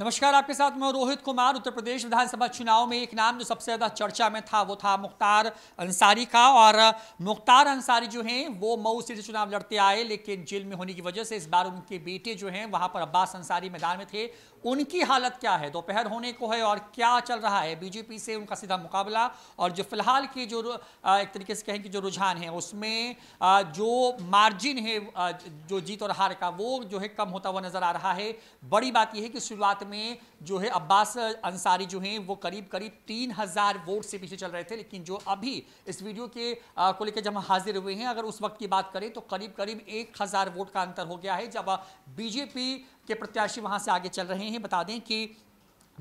नमस्कार आपके साथ मैं रोहित कुमार उत्तर प्रदेश विधानसभा चुनाव में एक नाम जो सबसे ज़्यादा चर्चा में था वो था मुख्तार अंसारी का और मुख्तार अंसारी जो हैं वो मऊ सीट से चुनाव लड़ते आए लेकिन जेल में होने की वजह से इस बार उनके बेटे जो हैं वहाँ पर अब्बास अंसारी मैदान में थे उनकी हालत क्या है दोपहर होने को है और क्या चल रहा है बीजेपी से उनका सीधा मुकाबला और जो फिलहाल की जो एक तरीके से कहें कि जो रुझान है उसमें जो मार्जिन है जो जीत और हार का वो जो है कम होता हुआ नजर आ रहा है बड़ी बात यह है कि शुरुआत में जो है अब्बास अंसारी जो हैं वो करीब करीब तीन हज़ार वोट से पीछे चल रहे थे लेकिन जो अभी इस वीडियो के आ, को लेकर जब हम हाजिर हुए हैं अगर उस वक्त की बात करें तो करीब करीब एक हज़ार वोट का अंतर हो गया है जब बीजेपी के प्रत्याशी वहां से आगे चल रहे हैं बता दें कि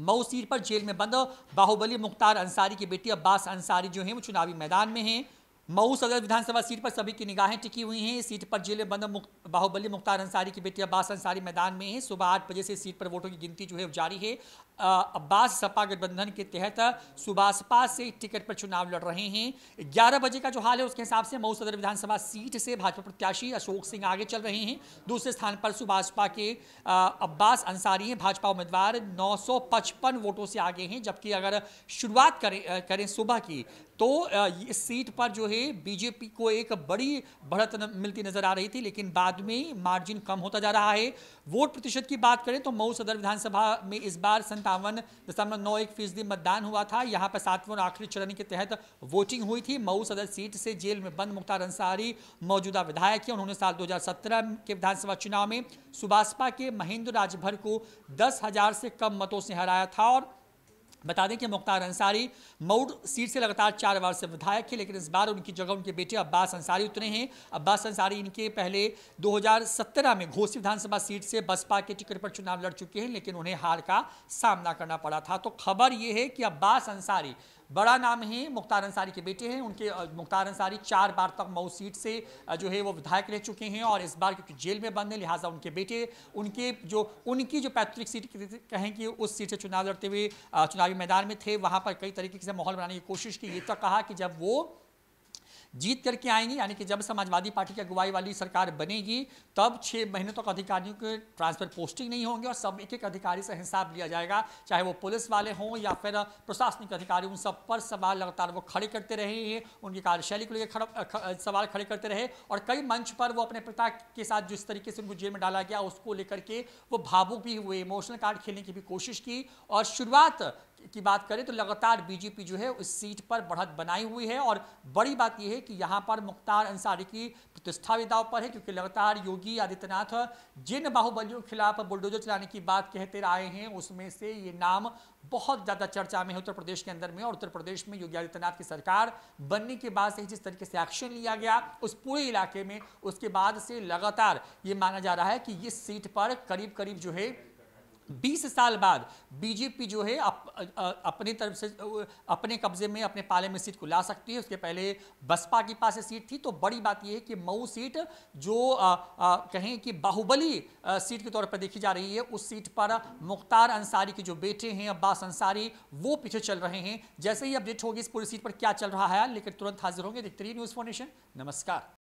मऊ सीट पर जेल में बंद बाहुबली मुख्तार अंसारी की बेटी अब्बास अंसारी जो है वो चुनावी मैदान में हैं मऊ सदर विधानसभा सीट पर सभी की निगाहें टिकी हुई हैं इस सीट पर जिले बंद मुक्त बाहुबली मुख्तार अंसारी की बेटी अब्बास अंसारी मैदान में है सुबह आठ बजे से सीट पर वोटों की गिनती जो है जारी है अब्बास सपा गठबंधन के तहत सुबासपा से टिकट पर चुनाव लड़ रहे हैं 11 बजे का जो हाल है उसके हिसाब से मऊ सदर विधानसभा सीट से भाजपा प्रत्याशी अशोक सिंह आगे चल रहे हैं दूसरे स्थान पर सुबासपा के अब्बास अंसारी हैं भाजपा उम्मीदवार 955 वोटों से आगे हैं जबकि अगर शुरुआत करें करें सुबह की तो इस सीट पर जो है बीजेपी को एक बड़ी बढ़त मिलती नजर आ रही थी लेकिन बाद में मार्जिन कम होता जा रहा है वोट प्रतिशत की बात करें तो मऊ सदर विधानसभा में इस बार संतावन दशमलव नौ एक फीसदी मतदान हुआ था यहाँ पर सातवें और आखिरी चरण के तहत वोटिंग हुई थी मऊ सदर सीट से जेल में बंद मुख्तार अंसारी मौजूदा विधायक हैं उन्होंने साल 2017 के विधानसभा चुनाव में सुबासपा के महेंद्र राजभर को दस हजार से कम मतों से हराया था और बता दें कि मुख्तार अंसारी मऊड सीट से लगातार चार बार से विधायक थे लेकिन इस बार उनकी जगह उनके बेटे अब्बास अंसारी उतरे हैं अब्बास अंसारी इनके पहले 2017 में घोसी विधानसभा सीट से बसपा के टिकट पर चुनाव लड़ चुके हैं लेकिन उन्हें हार का सामना करना पड़ा था तो खबर यह है कि अब्बास अंसारी बड़ा नाम है मुख्तार अंसारी के बेटे हैं उनके मुख्तार अंसारी चार बार तक मऊ सीट से जो है वो विधायक रह चुके हैं और इस बार क्योंकि जेल में बंद है लिहाजा उनके बेटे उनके जो उनकी जो पैतृक सीट कहें कि उस सीट से चुनाव लड़ते हुए चुनावी मैदान में थे वहाँ पर कई तरीके से माहौल बनाने की कोशिश की ये तक तो कहा कि जब वो जीत करके आएंगे यानी कि जब समाजवादी पार्टी की अगुवाई वाली सरकार बनेगी तब छः महीने तक तो अधिकारियों के ट्रांसफर पोस्टिंग नहीं होंगे और सब एक एक अधिकारी से हिसाब लिया जाएगा चाहे वो पुलिस वाले हों या फिर प्रशासनिक अधिकारी उन सब पर सवाल लगातार वो खड़े करते रहे हैं उनकी कार्यशैली को लेकर सवाल खड़े करते रहे और कई मंच पर वो अपने पिता के साथ जिस तरीके से उनको जेल में डाला गया उसको लेकर के वो भावुक भी हुए इमोशनल कार्ड खेलने की भी कोशिश की और शुरुआत की बात करें तो लगातार बीजेपी जो है उस सीट पर बढ़त बनाई हुई है और बड़ी बात यह है कि यहाँ पर मुख्तार अंसारी की प्रतिष्ठा भी दाव पर है क्योंकि लगातार योगी आदित्यनाथ जिन बाहुबलियों के खिलाफ बुलडोजर चलाने की बात कहते आए हैं उसमें से ये नाम बहुत ज़्यादा चर्चा में है उत्तर प्रदेश के अंदर में और उत्तर प्रदेश में योगी आदित्यनाथ की सरकार बनने के बाद से ही जिस तरीके से एक्शन लिया गया उस पूरे इलाके में उसके बाद से लगातार ये माना जा रहा है कि इस सीट पर करीब करीब जो है बीस साल बाद बीजेपी जो है अप, अपनी तरफ से अपने कब्जे में अपने पाले में सीट को ला सकती है उसके पहले बसपा के पास सीट थी तो बड़ी बात यह है कि मऊ सीट जो आ, आ, कहें कि बाहुबली सीट के तौर पर देखी जा रही है उस सीट पर मुख्तार अंसारी के जो बेटे हैं अब्बास अंसारी वो पीछे चल रहे हैं जैसे ही अपडेट होगी इस पूरी सीट पर क्या चल रहा है लेकर तुरंत हाजिर होंगे देखते रहिए न्यूज़ फाउंडेशन नमस्कार